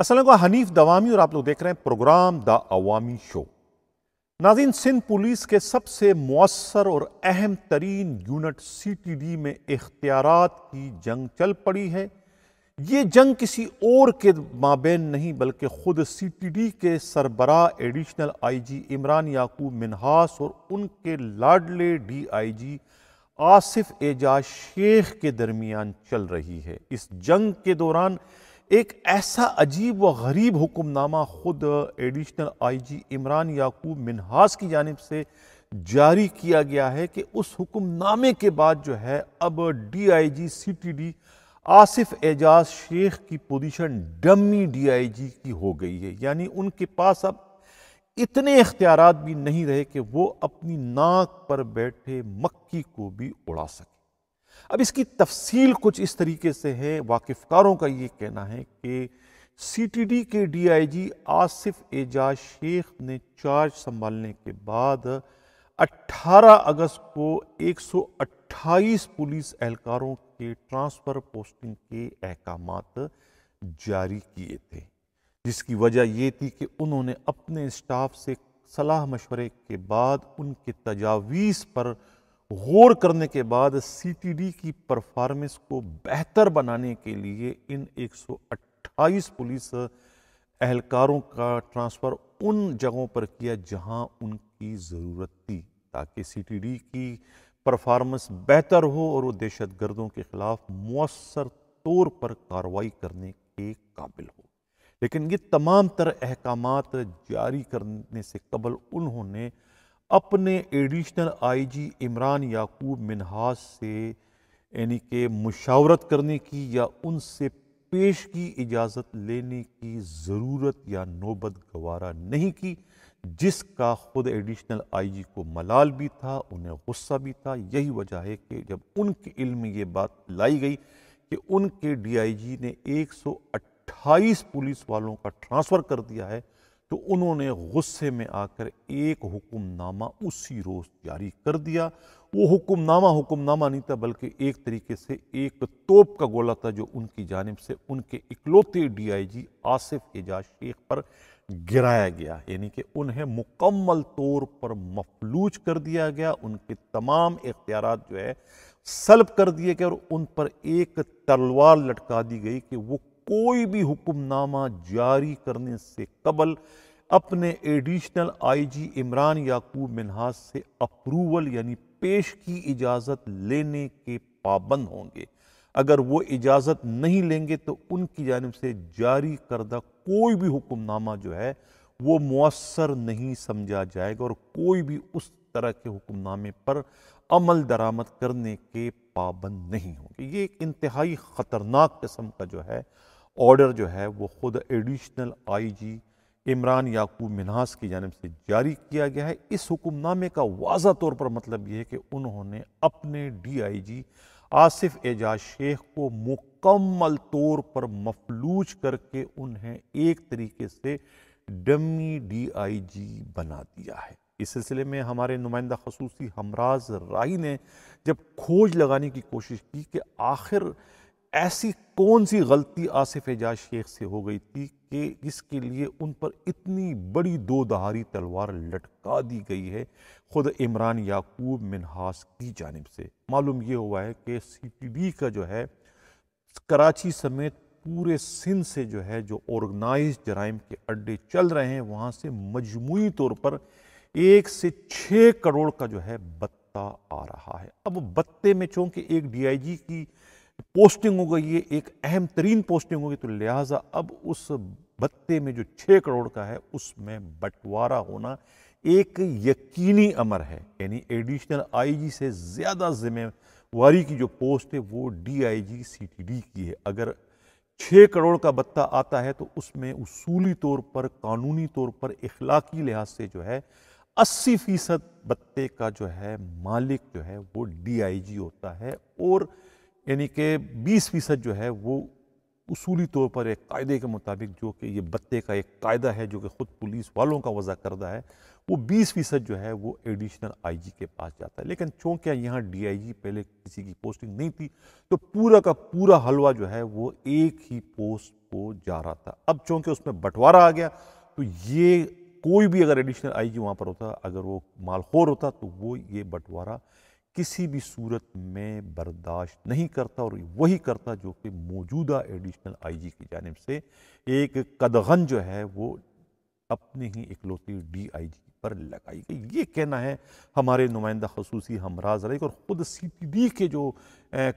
असल हनीफ दवामी और आप लोग देख रहे हैं प्रोग्राम द अवामी शो नाजिन सिंध पुलिस के सबसे मौसर और अहम तरीन यूनिट सी टी डी में इख्तियारत की जंग चल पड़ी है ये जंग किसी और के माबेन नहीं बल्कि ख़ुद सी टी डी के सरबरा additional I G Imran Yaqoob Minhas और उनके लाडले D I G Asif Ejaz Sheikh के दरमियान चल रही है इस जंग के दौरान एक ऐसा अजीब व गरीब हुक्मनामा खुद एडिशनल आईजी इमरान याकूब मिनहास की जानब से जारी किया गया है कि उस हुक्मनामे के बाद जो है अब डीआईजी सीटीडी आसिफ एजाज शेख की पोजीशन डमी डीआईजी की हो गई है यानी उनके पास अब इतने इख्तियार भी नहीं रहे कि वो अपनी नाक पर बैठे मक्की को भी उड़ा सके अब इसकी तफसील कुछ इस तरीके से है वाकिफकारों का ये कहना है कि सीटीडी के डीआईजी आसिफ एजाज शेख ने चार्ज संभालने के बाद 18 अगस्त को 128 पुलिस एहलकारों के ट्रांसफ़र पोस्टिंग के अहकाम जारी किए थे जिसकी वजह ये थी कि उन्होंने अपने स्टाफ से सलाह मशवरे के बाद उनके तजावीज़ पर गौर करने के बाद सीटीडी की परफॉर्मेंस को बेहतर बनाने के लिए इन 128 पुलिस एहलकारों का ट्रांसफ़र उन जगहों पर किया जहां उनकी ज़रूरत थी ताकि सीटीडी की परफॉर्मेंस बेहतर हो और वो दहशत गर्दों के ख़िलाफ़ मौसर तौर पर कार्रवाई करने के काबिल हो लेकिन ये तमाम तर अहकाम जारी करने से कबल उन्होंने अपने एडिशनल आईजी इमरान याकूब मिनहास से यानी कि मुशावरत करने की या उनसे पेश की इजाज़त लेने की ज़रूरत या नौबत गवारा नहीं की जिसका ख़ुद एडिशनल आईजी को मलाल भी था उन्हें गुस्सा भी था यही वजह है कि जब उनके इल्म में ये बात लाई गई कि उनके डीआईजी ने 128 पुलिस वालों का ट्रांसफ़र कर दिया है तो उन्होंने गुस्से में आकर एक हुक्मनामा उसी रोज़ जारी कर दिया वो हुक्मनामा हुक्मनामा नहीं था बल्कि एक तरीके से एक तोप का गोला था जो उनकी जानब से उनके इकलौते डीआईजी आसिफ एजाज शेख पर गिराया गया यानी कि उन्हें मुकम्मल तौर पर मफलूज कर दिया गया उनके तमाम इख्तियार जो है सलब कर दिए गए और उन पर एक तलवार लटका दी गई कि वो कोई भी हुक्मनामा जारी करने से कबल अपने एडिशनल आईजी इमरान याकूब मिनहास से अप्रूवल यानी पेश की इजाज़त लेने के पाबंद होंगे अगर वो इजाज़त नहीं लेंगे तो उनकी जानब से जारी करदा कोई भी हुक्मनामा जो है वो मौसर नहीं समझा जाएगा और कोई भी उस तरह के हुक्मनामे पर अमल दरामद करने के पाबंद नहीं होंगे ये एक इंतहाई ख़तरनाक किस्म का जो है ऑर्डर जो है वो ख़ुद एडिशनल आईजी इमरान याकूब मिनहास की जानब से जारी किया गया है इस हुक्मनामे का वाजह तौर पर मतलब ये है कि उन्होंने अपने D I G Asif Ejaz Sheikh को मुकम्मल तौर पर मफलूज करके उन्हें एक तरीके से डमी डी आई जी बना दिया है इस सिलसिले में हमारे नुमाइंदा खसूसी हमराज राही ने जब खोज लगाने की कोशिश की कि आखिर ऐसी कौन सी गलती आसिफ एजाज शेख से हो गई थी कि इसके लिए उन पर इतनी बड़ी दो दहारी तलवार लटका दी गई है ख़ुद इमरान याकूब मिनहास की जानब से मालूम ये हुआ है कि सी टी बी का जो है कराची समेत पूरे सिंध से जो है जो ऑर्गेनाइज जराइम के अड्डे चल रहे हैं वहाँ से मजमू तौर पर एक से छः करोड़ का जो है बत्ता आ रहा है अब बत्ते में चूँकि एक डी आई जी की हो गई ये एक अहम तरीन पोस्टिंग होगी तो लिहाजा अब उस भत्ते में जो छः करोड़ का है उसमें बंटवारा होना एक यकीनी अमर है यानी एडिशनल आईजी से ज़्यादा जिम्मेवारी की जो पोस्ट है वो डीआईजी सीटीडी की है अगर छः करोड़ का बत्ता आता है तो उसमें उसूली तौर पर कानूनी तौर पर इखलाकी लिहाज से जो है अस्सी फ़ीसद बत्ते का जो है मालिक जो है वो डीआईजी होता है और यानी कि बीस फ़ीसद जो है वो उसूली तौर पर एक कायदे के मुताबिक जो कि ये बत्ते का एक कायदा है जो कि ख़ुद पुलिस वालों का वज़ा करदा है वो बीस फ़ीसद जो है वो एडिशनल आईजी के पास जाता है लेकिन चूँकि यहाँ डीआईजी पहले किसी की पोस्टिंग नहीं थी तो पूरा का पूरा हलवा जो है वो एक ही पोस्ट को जा रहा था अब चूँकि उसमें बंटवारा आ गया तो ये कोई भी अगर एडिशनल जी वहाँ पर होता अगर वो मालखोर होता तो वो ये बंटवारा किसी भी सूरत में बर्दाश्त नहीं करता और वही करता जो कि मौजूदा एडिशनल आईजी की जानब से एक कदगन जो है वो अपने ही इकलौती डी आई जी पर लगाई गई ये कहना है हमारे नुमाइंदा खसूस हमराज रही और ख़ुद सी पी डी के जो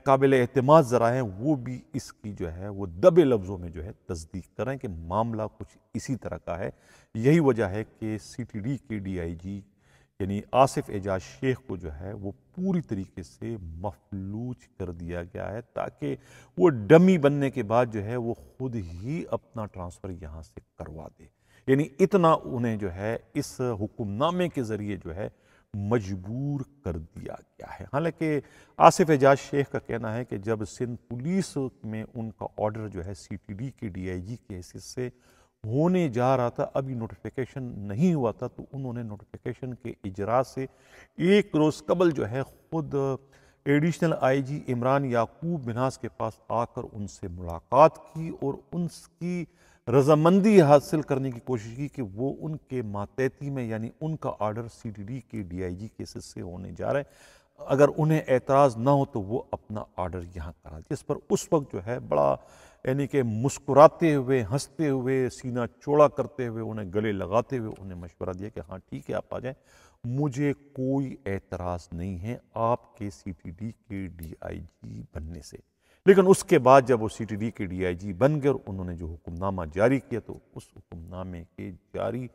काबिल अहतमाद ज़रा हैं वो भी इसकी जो है वो दबे लफ्ज़ों में जो है तस्दीक करें कि मामला कुछ इसी तरह का है यही वजह है कि सी टी डी के डी आई जी यानी आसिफ एजाज शेख को जो है वो पूरी तरीके से मफलूज कर दिया गया है ताकि वो डमी बनने के बाद जो है वो खुद ही अपना ट्रांसफ़र यहाँ से करवा दे यानी इतना उन्हें जो है इस हुक्मनामे के ज़रिए जो है मजबूर कर दिया गया है हालांकि आसिफ एजाज शेख का कहना है कि जब सिंध पुलिस में उनका ऑर्डर जो है डी के जी के हिस्से से होने जा रहा था अभी नोटिफिकेशन नहीं हुआ था तो उन्होंने नोटिफिकेशन के इजरा से एक रोज़ कबल जो है ख़ुद एडिशनल आईजी इमरान याकूब मिनास के पास आकर उनसे मुलाकात की और उनकी रजामंदी हासिल करने की कोशिश की कि वो उनके मातहती में यानी उनका आर्डर डी के डीआईजी केसेस से होने जा रहे अगर उन्हें एतराज़ ना हो तो वो अपना आर्डर यहाँ करा जिस पर उस वक्त जो है बड़ा यानी कि मुस्कुराते हुए हंसते हुए सीना चौड़ा करते हुए उन्हें गले लगाते हुए उन्हें मशवरा दिया कि हाँ ठीक है आप आ जाएं मुझे कोई एतराज़ नहीं है आपके डी के जी बनने से लेकिन उसके बाद जब वो डी के डी बन गए और उन्होंने जो हुक्मनामा जारी किया तो उस हुक्मनामे के जारी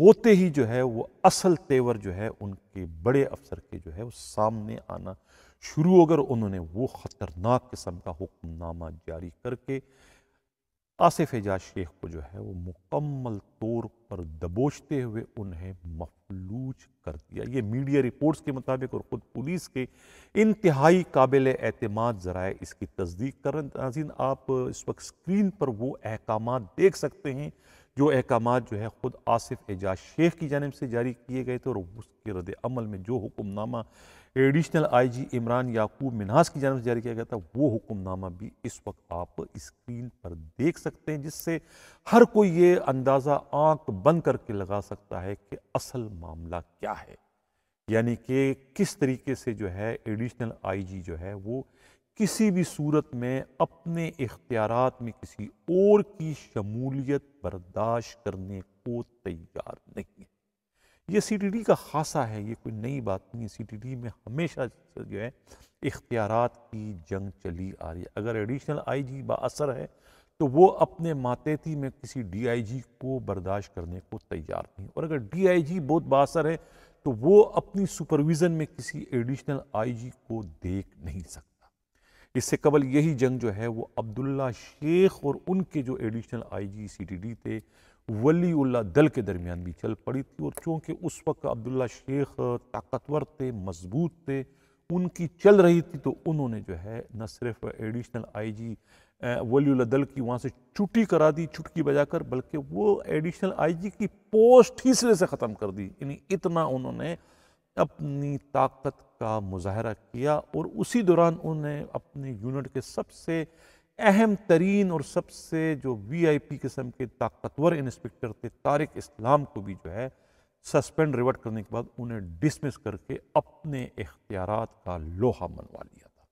होते ही जो है वो असल तेवर जो है उनके बड़े अफसर के जो है वो सामने आना शुरू अगर उन्होंने वो ख़तरनाक किस्म का हुक्मनामा जारी करके आसिफ एजाज शेख को जो है वो मुकम्मल तौर पर दबोचते हुए उन्हें मफलूज कर दिया ये मीडिया रिपोर्ट्स के मुताबिक और ख़ुद पुलिस के इंतहाई काबिल एतमाद ज़राए इसकी तस्दीक कर नाजीन आप इस वक्त स्क्रीन पर वो अहकाम देख सकते हैं जो अहकाम जो है ख़ुद आसिफ एजाज शेख की जानब से जारी किए गए थे और उसके रद्द अमल में जो हुक्मनामा एडिशनल आईजी इमरान याकूब मिनहास की जानव से जारी किया गया था वो हुक्मनामा भी इस वक्त आप स्क्रीन पर देख सकते हैं जिससे हर कोई ये अंदाज़ा आंख बंद करके लगा सकता है कि असल मामला क्या है यानी कि किस तरीके से जो है एडिशनल आईजी जो है वो किसी भी सूरत में अपने इख्तियार में किसी और की शमूलियत बर्दाश्त करने को तैयार नहीं ये सी का खासा है ये कोई नई बात नहीं है सी में हमेशा जो है इख्तियार की जंग चली आ रही है अगर एडिशनल आई जी बासर है तो वो अपने मातेती में किसी डी आई जी को बर्दाश्त करने को तैयार नहीं और अगर डी आई जी बहुत बासर है तो वो अपनी सुपरविज़न में किसी एडिशनल आई जी को देख नहीं सकता इससे कबल यही जंग जो है वो अब्दुल्ला शेख और उनके जो additional I G C T D थे वली दल के दरमियान भी चल पड़ी थी और चूँकि उस वक्त अब्दुल्ला शेख ताकतवर थे मजबूत थे उनकी चल रही थी तो उन्होंने जो है न सिर्फ एडिशनल आईजी वली दल की वहाँ से छुट्टी करा दी छुटकी बजाकर बल्कि वो एडिशनल आईजी की पोस्ट ही सिरे से ख़त्म कर दी यानी इतना उन्होंने अपनी ताकत का मुजाहरा किया और उसी दौरान उन्होंने अपने यूनिट के सबसे अहम तरीन और सबसे जो वी आई पी किस्म के ताकतवर इंस्पेक्टर थे तारिक इस्लाम को भी जो है सस्पेंड रिवर्ट करने के बाद उन्हें डिसमिस करके अपने इख्तियार का लोहा मनवा लिया था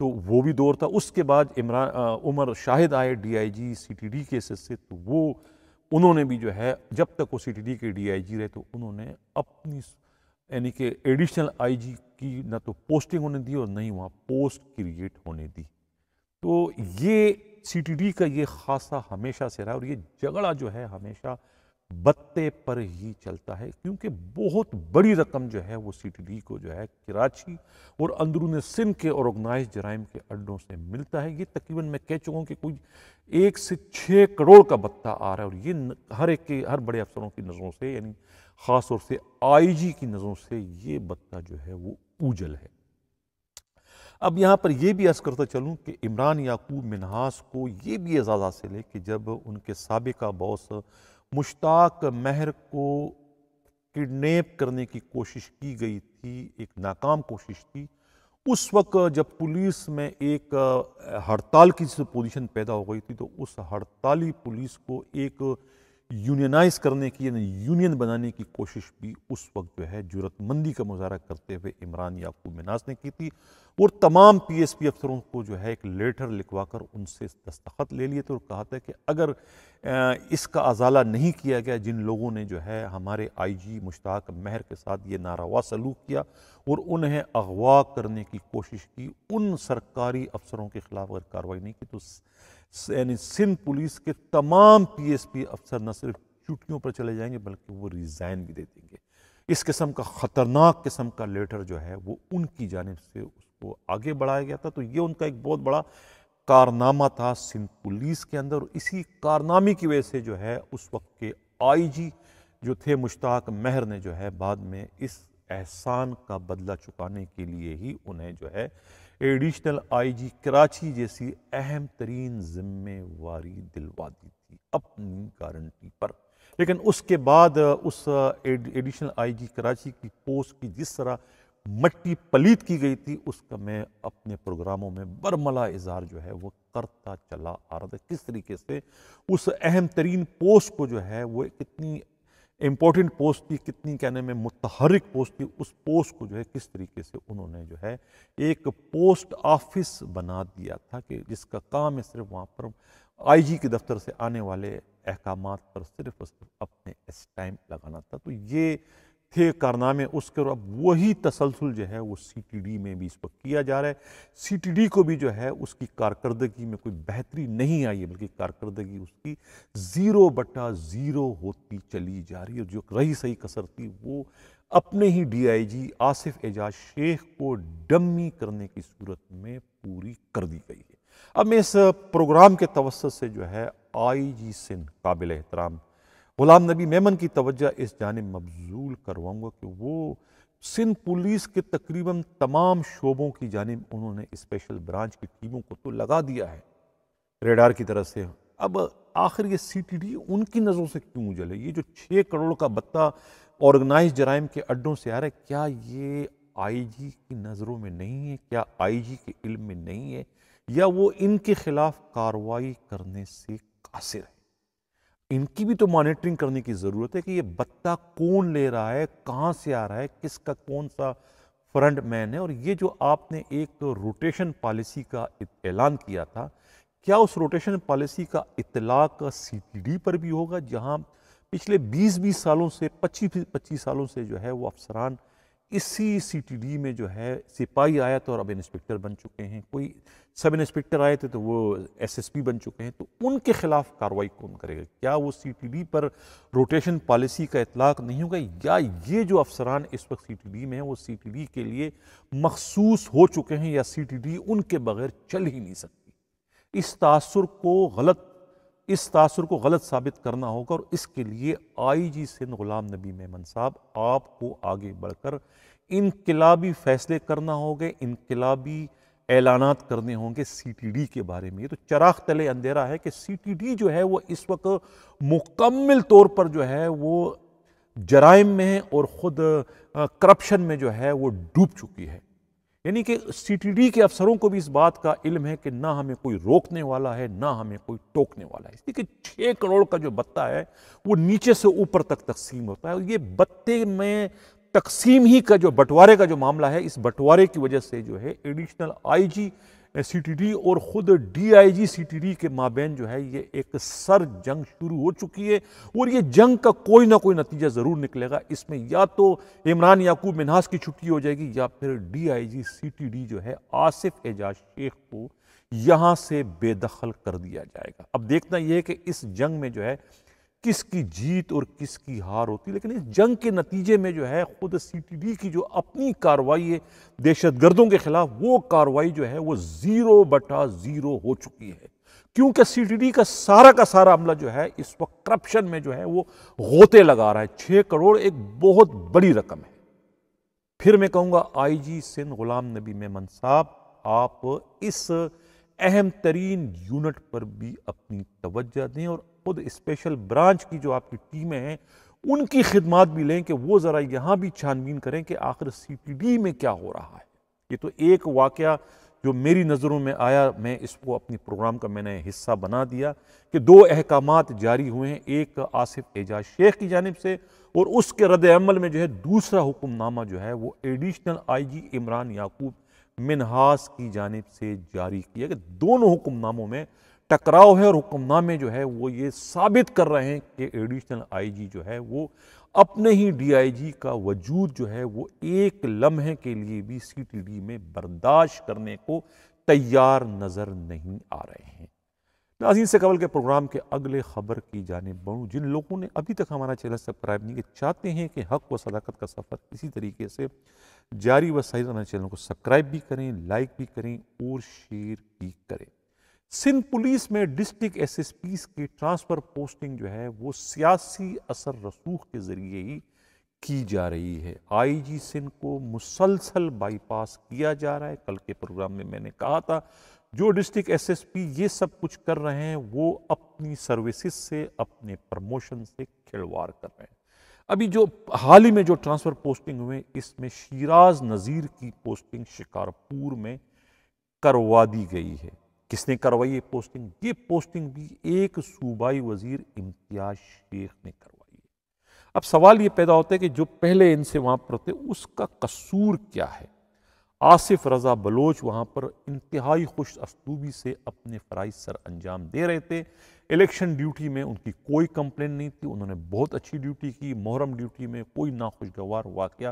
तो वो भी दौर था उसके बाद इमरान उमर शाहिद आए D I G C T D cases से तो वो उन्होंने भी जो है जब तक वो सी टी डी के डी आई जी रहे तो उन्होंने अपनी यानी कि एडिशनल आई जी की ना तो पोस्टिंग होने दी और ना ही वहाँ पोस्ट क्रिएट होने दी तो ये सी का ये खासा हमेशा से रहा और ये झगड़ा जो है हमेशा बत्ते पर ही चलता है क्योंकि बहुत बड़ी रकम जो है वो सी को जो है कराची और अंदरून सिंध के ऑर्गेनाइज जराइम के अड्डों से मिलता है ये तकरीबन मैं कह चुका हूँ कि कोई एक से छः करोड़ का बत्ता आ रहा है और ये हर एक के हर बड़े अफसरों की नज़रों से यानी ख़ास तौर से आईजी की नज़रों से ये बत्ता जो है वो उजल है अब यहाँ पर यह भी अर्ज़ करता चलूँ कि इमरान याकूब मिनहास को ये भी एजाज़ हासिल है कि जब उनके सबका बॉस मुश्ताक महर को किडनेप करने की कोशिश की गई थी एक नाकाम कोशिश थी उस वक्त जब पुलिस में एक हड़ताल की पोजीशन पैदा हो गई थी तो उस हड़ताली पुलिस को एक यूनियनाइज करने की यानी यूनियन बनाने की कोशिश भी उस वक्त जो है जरूरतमंदी का मुजाहरा करते हुए इमरान याकूब मिनास ने की थी और तमाम पी एस पी अफसरों को जो है एक लेटर लिखवाकर उनसे दस्तखत ले लिए थे और कहा था कि अगर इसका अजाला नहीं किया गया जिन लोगों ने जो है हमारे आई जी मुश्ताक महर के साथ ये नारावा सलूक किया और उन्हें अगवा करने की कोशिश की उन सरकारी अफसरों के खिलाफ अगर कार्रवाई नहीं की तो यानी सिंध पुलिस के तमाम पीएसपी अफसर न सिर्फ चुटकियों पर चले जाएंगे बल्कि वो रिज़ाइन भी दे देंगे इस किस्म का ख़तरनाक किस्म का लेटर जो है वो उनकी जानब से उसको आगे बढ़ाया गया था तो ये उनका एक बहुत बड़ा कारनामा था सिंध पुलिस के अंदर और इसी कारनामे की वजह से जो है उस वक्त के आईजी जो थे मुश्ताक मेहर ने जो है बाद में इस एहसान का बदला चुकाने के लिए ही उन्हें जो है एडिशनल आईजी कराची जैसी अहम तरीन जिम्मेवारी दिलवा दी थी अपनी गारंटी पर लेकिन उसके बाद उस एडिशनल आईजी कराची की पोस्ट की जिस तरह मट्टी पलीत की गई थी उसका मैं अपने प्रोग्रामों में बरमला इजहार जो है वो करता चला आ रहा था किस तरीके से उस अहम तरीन पोस्ट को जो है वो कितनी इम्पोर्टेंट पोस्ट थी कितनी कहने में मुतहरक पोस्ट थी उस पोस्ट को जो है किस तरीके से उन्होंने जो है एक पोस्ट ऑफिस बना दिया था कि जिसका काम है सिर्फ वहाँ पर आईजी के दफ्तर से आने वाले अहकाम पर सिर्फ और सिर्फ अपने इस टाइम लगाना था तो ये थे कारनामे उसके और अब वही तसलसल जो है वो सी टी डी में भी इस वक्त किया जा रहा है सी टी डी को भी जो है उसकी कारकर्दगी में कोई बेहतरी नहीं आई है बल्कि कारकर्दगी उसकी ज़ीरो बटा ज़ीरो होती चली जा रही है और जो रही सही कसर थी वो अपने ही D I G Asif Ejaz Sheikh को डमी करने की सूरत में पूरी कर दी गई है अब मैं इस प्रोग्राम के तवसत से जो है आई जी सिंह काबिल एहतराम ग़ुलाम नबी मेमन की तवज्जो इस जानब मबजूल करवाऊँगा कि वो सिंध पुलिस के तकरीबन तमाम शोबों की जानब उन्होंने स्पेशल ब्रांच की टीमों को तो लगा दिया है रेडार की तरफ से अब आखिर ये सी टी डी उनकी नज़रों से क्यों उजल है ये जो छः करोड़ का बत्ता ऑर्गेनाइज जराइम के अड्डों से आ रहा है क्या ये आई जी की नज़रों में नहीं है क्या आई जी के इल्म में नहीं है या वो इनके खिलाफ कार्रवाई करने से कासिर है इनकी भी तो मॉनिटरिंग करने की ज़रूरत है कि ये बत्ता कौन ले रहा है कहाँ से आ रहा है किसका कौन सा फ्रंट मैन है और ये जो आपने एक तो रोटेशन पॉलिसी का ऐलान किया था क्या उस रोटेशन पॉलिसी का इतलाक सी पर भी होगा जहाँ पिछले 20-20 सालों से 25-25 सालों से जो है वो अफसरान इसी सीटीडी में जो है सिपाही आया तो और अब इंस्पेक्टर बन चुके हैं कोई सब इंस्पेक्टर आए थे तो वो एसएसपी बन चुके हैं तो उनके खिलाफ कार्रवाई कौन करेगा क्या वो सीटीडी पर रोटेशन पॉलिसी का इतलाक नहीं होगा या ये जो अफसरान इस वक्त सीटीडी में हैं वो सीटीडी के लिए मखसूस हो चुके हैं या सीटीडी उनके बगैर चल ही नहीं सकती इस तासर को गलत इस तासर को गलत साबित करना होगा और इसके लिए आई जी सिंध गुलाम नबी मेमन साहब आपको आगे बढ़कर इनकलाबी फैसले करना होंगे इनकलाबी ऐलाना करने होंगे सीटीडी के बारे में तो चराग तले अंधेरा है कि सीटीडी जो है वो इस वक्त मुकम्मल तौर पर जो है वो जराइम में और ख़ुद करप्शन में जो है वो डूब चुकी है यानी कि सीटीडी के अफसरों को भी इस बात का इल्म है कि ना हमें कोई रोकने वाला है ना हमें कोई टोकने वाला है इसलिए छः करोड़ का जो बत्ता है वो नीचे से ऊपर तक तकसीम होता है और ये बत्ते में तकसीम ही का जो बंटवारे का जो मामला है इस बंटवारे की वजह से जो है एडिशनल आईजी सीटीडी और ख़ुद डीआईजी सीटीडी के माबेन जो है ये एक सर जंग शुरू हो चुकी है और ये जंग का कोई ना कोई नतीजा ज़रूर निकलेगा इसमें या तो इमरान याकूब मिनहास की छुट्टी हो जाएगी या फिर डीआईजी सीटीडी जो है आसिफ एजाज शेख को यहाँ से बेदखल कर दिया जाएगा अब देखना यह है कि इस जंग में जो है किसकी जीत और किसकी हार होती लेकिन इस जंग के नतीजे में जो है ख़ुद सीटीडी की जो अपनी कार्रवाई है दहशत गर्दों के ख़िलाफ़ वो कार्रवाई जो है वो ज़ीरो बटा ज़ीरो हो चुकी है क्योंकि सीटीडी का सारा का सारा अमला जो है इस वक्त करप्शन में जो है वो गोते लगा रहा है छः करोड़ एक बहुत बड़ी रकम है फिर मैं कहूँगा आई जी सिंध गुलाम नबी मेमन साहब आप इस अहम तरीन यूनिट पर भी अपनी तवज्जो दें और खुद स्पेशल ब्रांच की जो आपकी टीमें हैं उनकी खिदमत भी लें कि वो ज़रा यहाँ भी छानबीन करें कि आखिर सी में क्या हो रहा है ये तो एक वाक़ जो मेरी नज़रों में आया मैं इसको अपने प्रोग्राम का मैंने हिस्सा बना दिया कि दो अहकाम जारी हुए हैं एक आसिफ एजाज शेख की जानब से और उसके रद्द अमल में जो है दूसरा हुक्मनामा जो है वो additional I G Imran Yaqoob Minhas की जानब से जारी किया कि दोनों हुक्मनामों में टकराव है और हुक्मनामे जो है वो ये साबित कर रहे हैं कि एडिशनल आईजी जो है वो अपने ही डीआईजी का वजूद जो है वो एक लम्हे के लिए भी सीटीडी में बर्दाश्त करने को तैयार नज़र नहीं आ रहे हैं नाजीन से कबल के प्रोग्राम के अगले खबर की जानब बढ़ूँ जिन लोगों ने अभी तक हमारा चैनल सब्सक्राइब नहीं किया चाहते हैं कि हक व सदाकत का सफ़र इसी तरीके से जारी व सही हमारे चैनल को सब्सक्राइब भी करें लाइक भी करें और शेयर भी करें सिंध पुलिस में डिस्ट्रिक्ट एसएसपीस की ट्रांसफ़र पोस्टिंग जो है वो सियासी असर रसूख के ज़रिए ही की जा रही है आईजी सिंध को मुसलसल बाईपास किया जा रहा है कल के प्रोग्राम में मैंने कहा था जो डिस्ट्रिक्ट एसएसपी ये सब कुछ कर रहे हैं वो अपनी सर्विसेज से अपने प्रमोशन से खिलवाड़ कर रहे हैं अभी जो हाल ही में जो ट्रांसफ़र पोस्टिंग हुए इसमें शिराज नज़ीर की पोस्टिंग शिकारपुर में करवा दी गई है किसने करवाई ये पोस्टिंग ये पोस्टिंग भी एक सूबाई वजीर इम्तियाज शेख ने करवाई है अब सवाल ये पैदा होता है कि जो पहले इनसे वहाँ पर होते उसका कसूर क्या है आसिफ रज़ा बलोच वहाँ पर इंतहाई खुश अस्तूबी से अपने फ़राइज सर अंजाम दे रहे थे इलेक्शन ड्यूटी में उनकी कोई कंप्लेन नहीं थी उन्होंने बहुत अच्छी ड्यूटी की मुहरम ड्यूटी में कोई नाखुशगवार वाक़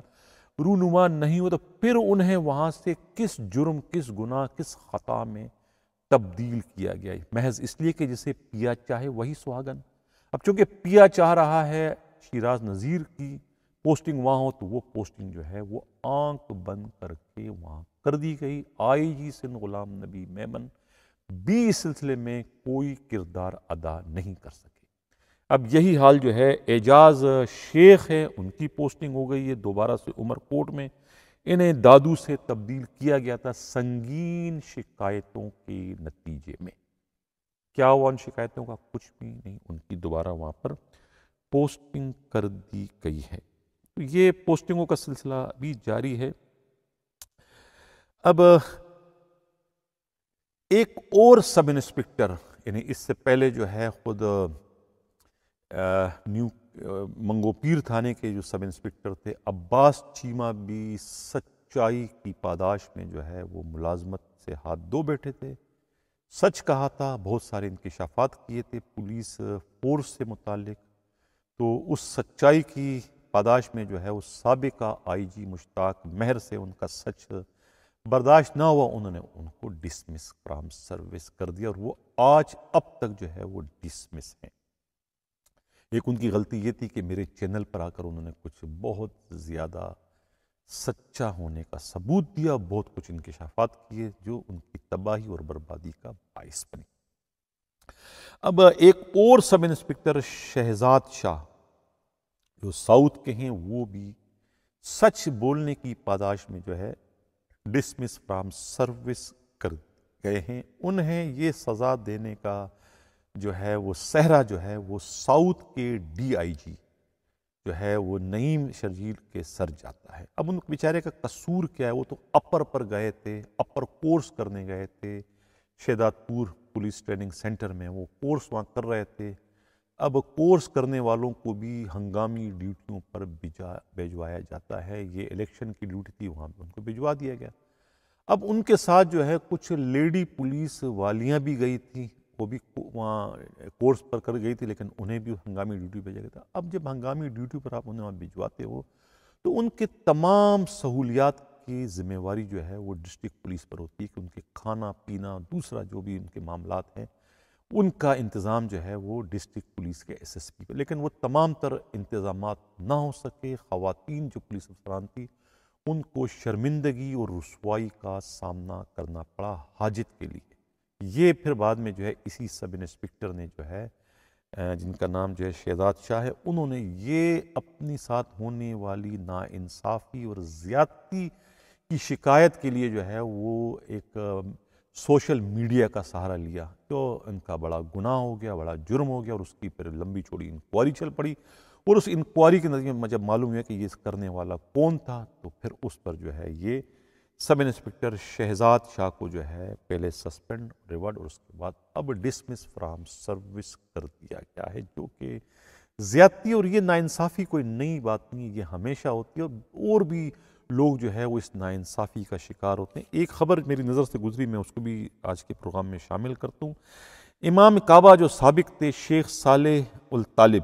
रूनुमा नहीं हुआ तो फिर उन्हें वहाँ से किस जुर्म किस गुनाह किस ख़ता में तब्दील किया गया महज इसलिए कि जिसे पिया चाहे वही सुहागन अब चूंकि पिया चाह रहा है शिराज नज़ीर की पोस्टिंग वहाँ हो तो वो पोस्टिंग जो है वो आंख बंद करके वहाँ कर दी गई आई जी सिंह गुलाम नबी मेमन भी इस सिलसिले में कोई किरदार अदा नहीं कर सके अब यही हाल जो है एजाज शेख है उनकी पोस्टिंग हो गई है दोबारा से उमरकोट में इन्हें दादू से तब्दील किया गया था संगीन शिकायतों के नतीजे में क्या हुआ उन शिकायतों का कुछ भी नहीं उनकी दोबारा वहां पर पोस्टिंग कर दी गई है तो ये पोस्टिंगों का सिलसिला भी जारी है अब एक और सब इंस्पेक्टर यानी इससे पहले जो है खुद न्यू मंगोपीर थाने के जो सब इंस्पेक्टर थे अब्बास चीमा भी सच्चाई की पादाश में जो है वो मुलाजमत से हाथ धो बैठे थे सच कहा था बहुत सारे इंकशाफात किए थे पुलिस फोर्स से मुतक तो उस सच्चाई की पादाश में जो है उस सबका आई जी मुश्ताक महर से उनका सच बर्दाश्त ना हुआ उन्होंने उनको डिसमिस फ्राम सर्विस कर दिया और वो आज अब तक जो है वो डिसमिस हैं एक उनकी गलती ये थी कि मेरे चैनल पर आकर उन्होंने कुछ बहुत ज़्यादा सच्चा होने का सबूत दिया बहुत कुछ शफात किए जो उनकी तबाही और बर्बादी का बायस बने अब एक और सब इंस्पेक्टर शहजाद शाह जो साउथ के हैं वो भी सच बोलने की पादाश में जो है डिसमिस फ्राम सर्विस कर गए हैं उन्हें ये सज़ा देने का जो है वो सहरा जो है वो साउथ के डीआईजी जो है वो नईम शर्जील के सर जाता है अब उन बेचारे का कसूर क्या है वो तो अपर पर गए थे अपर कोर्स करने गए थे शेदातपुर पुलिस ट्रेनिंग सेंटर में वो कोर्स वहाँ कर रहे थे अब कोर्स करने वालों को भी हंगामी ड्यूटियों पर भिजवाया जाता है ये इलेक्शन की ड्यूटी थी वहाँ पर उनको भिजवा दिया गया अब उनके साथ जो है कुछ लेडी पुलिस वालियाँ भी गई थी वो भी वहाँ कोर्स पर कर गई थी लेकिन उन्हें भी हंगामी ड्यूटी भेजा गया था अब जब हंगामी ड्यूटी पर आप उन्हें वहाँ भिजवाते हो तो उनके तमाम सहूलियात की जिम्मेवारी जो है वो डिस्ट्रिक्ट पुलिस पर होती है कि उनके खाना पीना दूसरा जो भी उनके मामला हैं उनका इंतज़ाम जो है वो डिस्ट्रिक्ट पुलिस के एस एस पी पर लेकिन वो तमाम तर इंतज़ाम ना हो सके खातन जो पुलिस अफसरान थी उनको शर्मिंदगी और रसवाई का सामना करना पड़ा हाजत के लिए ये फिर बाद में जो है इसी सब इंस्पेक्टर ने जो है जिनका नाम जो है शहजाद शाह है उन्होंने ये अपने साथ होने वाली नाानसाफ़ी और ज़्यादती की शिकायत के लिए जो है वो एक सोशल मीडिया का सहारा लिया तो इनका बड़ा गुनाह हो गया बड़ा जुर्म हो गया और उसकी फिर लंबी छोड़ी इंक्वायरी चल पड़ी और उस इंक्वायरी के नतीजे में जब मालूम हुआ कि ये करने वाला कौन था तो फिर उस पर जो है ये सब इंस्पेक्टर शहजाद शाह को जो है पहले सस्पेंड रिवर्ड और उसके बाद अब डिसमिस फ्राम सर्विस कर दिया गया है जो कि ज़्यादती और ये नाइंसाफ़ी कोई नई बात नहीं ये हमेशा होती है और भी लोग जो है वो इस नाइंसाफ़ी का शिकार होते हैं एक खबर मेरी नज़र से गुजरी मैं उसको भी आज के प्रोग्राम में शामिल करता हूँ इमाम काबा जो सबक थे शेख साले उल तालिब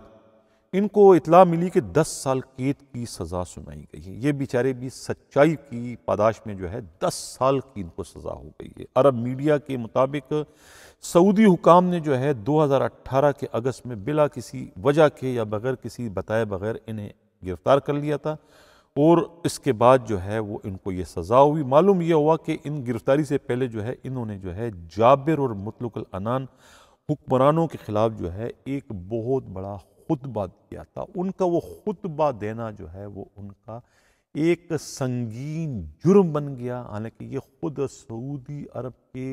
इनको इतला मिली कि 10 साल कैद की सज़ा सुनाई गई है ये बेचारे भी सच्चाई की पादाश में जो है 10 साल की इनको सज़ा हो गई है अरब मीडिया के मुताबिक सऊदी हुकाम ने जो है 2018 के अगस्त में बिला किसी वजह के या बगैर किसी बताए बगैर इन्हें गिरफ़्तार कर लिया था और इसके बाद जो है वो इनको ये सज़ा हुई मालूम यह हुआ कि इन गिरफ़्तारी से पहले जो है इन्होंने जो है जाबिर और मतलुकल अनान हुक्मरानों के ख़िलाफ़ जो है एक बहुत बड़ा खुतबा दिया था उनका वो खुतबा देना जो है वो उनका एक संगीन जुर्म बन गया हालांकि ये खुद सऊदी अरब के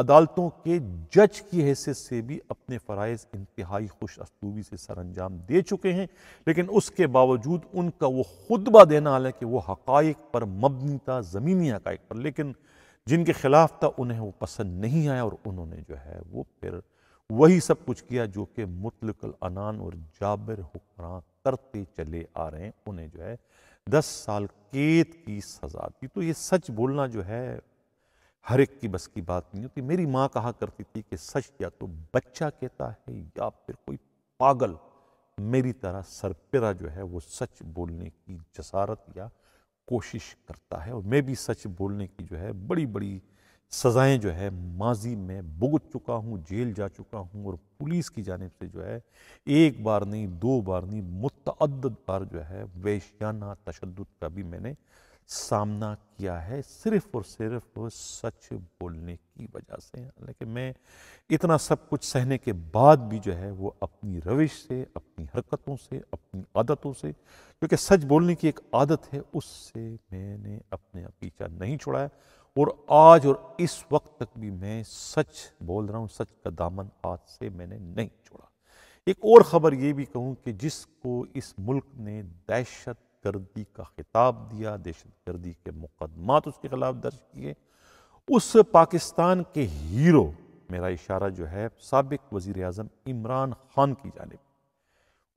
अदालतों के जज की हैसियत से भी अपने फ़रज़ इंतहाई खुश असलूबी से सर अंजाम दे चुके हैं लेकिन उसके बावजूद उनका वो खुतबा देना हालांकि वो हक़ पर मबनी था ज़मीनी हक़ पर लेकिन जिनके ख़िलाफ़ था उन्हें वो पसंद नहीं आया और उन्होंने जो है वो फिर वही सब कुछ किया जो कि मुतलकल अनान और जाबिर हुक्मरान करते चले आ रहे हैं उन्हें जो है दस साल कैद की सज़ा दी तो ये सच बोलना जो है हर एक की बस की बात नहीं होती मेरी माँ कहा करती थी कि सच या तो बच्चा कहता है या फिर कोई पागल मेरी तरह सरपिरा जो है वो सच बोलने की जसारत या कोशिश करता है और मैं भी सच बोलने की जो है बड़ी बड़ी सज़ाएं जो है माजी में भुगत चुका हूँ जेल जा चुका हूँ और पुलिस की जानब से जो है एक बार नहीं दो बार नहीं मुतद बार जो है वेशाना तशद का भी मैंने सामना किया है सिर्फ और सिर्फ सच बोलने की वजह से हालांकि मैं इतना सब कुछ सहने के बाद भी जो है वो अपनी रविश से अपनी हरकतों से अपनी आदतों से क्योंकि सच बोलने की एक आदत है उससे मैंने अपने पीछा नहीं छोड़ाया और आज और इस वक्त तक भी मैं सच बोल रहा हूँ सच का दामन आज से मैंने नहीं छोड़ा एक और ख़बर ये भी कहूँ कि जिसको इस मुल्क ने दहशत गर्दी का खिताब दिया दहशत गर्दी के मुकदमात उसके खिलाफ दर्ज किए उस पाकिस्तान के हीरो मेरा इशारा जो है सबक वज़ी अजम इमरान खान की जानब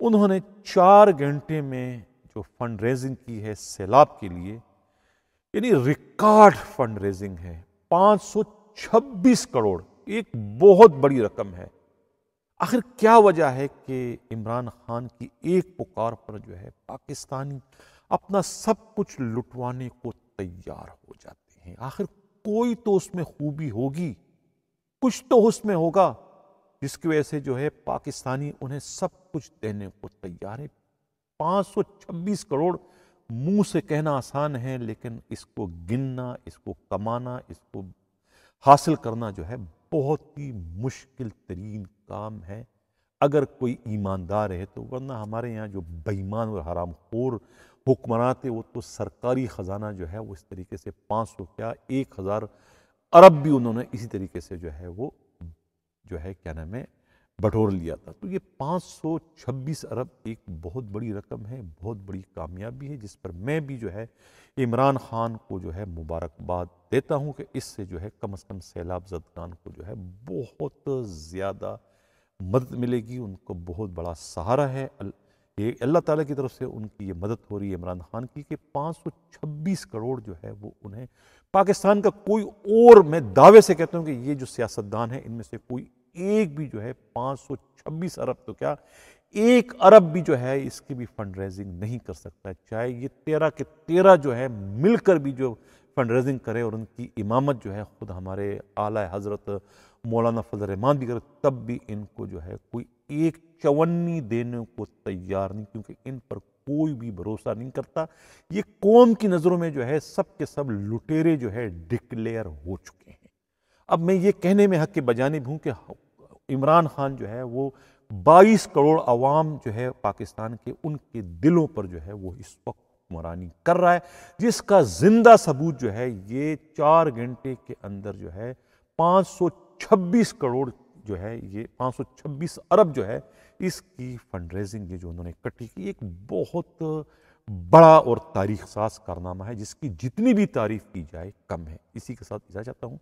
उन्होंने चार घंटे में जो फंड रेजिंग की है सैलाब के लिए यानी रिकॉर्ड फंड रेजिंग है 526 करोड़ एक बहुत बड़ी रकम है आखिर क्या वजह है कि इमरान खान की एक पुकार पर जो है पाकिस्तानी अपना सब कुछ लुटवाने को तैयार हो जाते हैं आखिर कोई तो उसमें खूबी होगी कुछ तो उसमें होगा जिसकी वजह से जो है पाकिस्तानी उन्हें सब कुछ देने को तैयार है 526 करोड़ मुंह से कहना आसान है लेकिन इसको गिनना इसको कमाना इसको हासिल करना जो है बहुत ही मुश्किल तरीन काम है अगर कोई ईमानदार है तो वरना हमारे यहाँ जो बेईमान और हराम खोर हुक्मरान थे वो तो सरकारी ख़जाना जो है वो इस तरीके से पाँच सौ क्या एक हज़ार अरब भी उन्होंने इसी तरीके से जो है वो जो है क्या नाम है बटोर लिया था तो ये 526 अरब एक बहुत बड़ी रकम है बहुत बड़ी कामयाबी है जिस पर मैं भी जो है इमरान खान को जो है मुबारकबाद देता हूँ कि इससे जो है कम अज़ कम सैलाब जदगान को जो है बहुत ज़्यादा मदद मिलेगी उनको बहुत बड़ा सहारा है ये अल्लाह ताला की तरफ से उनकी ये मदद हो रही है इमरान खान की कि 526 करोड़ जो है वो उन्हें पाकिस्तान का कोई और मैं दावे से कहता हूँ कि ये जो सियासतदान है इनमें से कोई एक भी जो है 526 अरब तो क्या एक अरब भी जो है इसकी भी फंड रेजिंग नहीं कर सकता चाहे ये तेरह के तेरह जो है मिलकर भी जो फंड रेजिंग करे और उनकी इमामत जो है ख़ुद हमारे आला हज़रत मौलाना फजल रहमान भी करे तब भी इनको जो है कोई एक चवन्नी देने को तैयार नहीं क्योंकि इन पर कोई भी भरोसा नहीं करता ये कौम की नज़रों में जो है सब के सब लुटेरे जो है डिक्लेयर हो चुके हैं अब मैं ये कहने में हक के बजाने भी हूँ कि इमरान खान जो है वो 22 करोड़ आवाम जो है पाकिस्तान के उनके दिलों पर जो है वो इस वक्त मरानी कर रहा है जिसका जिंदा सबूत जो है ये चार घंटे के अंदर जो है 526 करोड़ जो है ये 526 अरब जो है इसकी फंड रेजिंग जो उन्होंने इकट्ठी की एक बहुत बड़ा और तारीख साज कारनामा है जिसकी जितनी भी तारीफ की जाए कम है इसी के साथ जा चाहता हूँ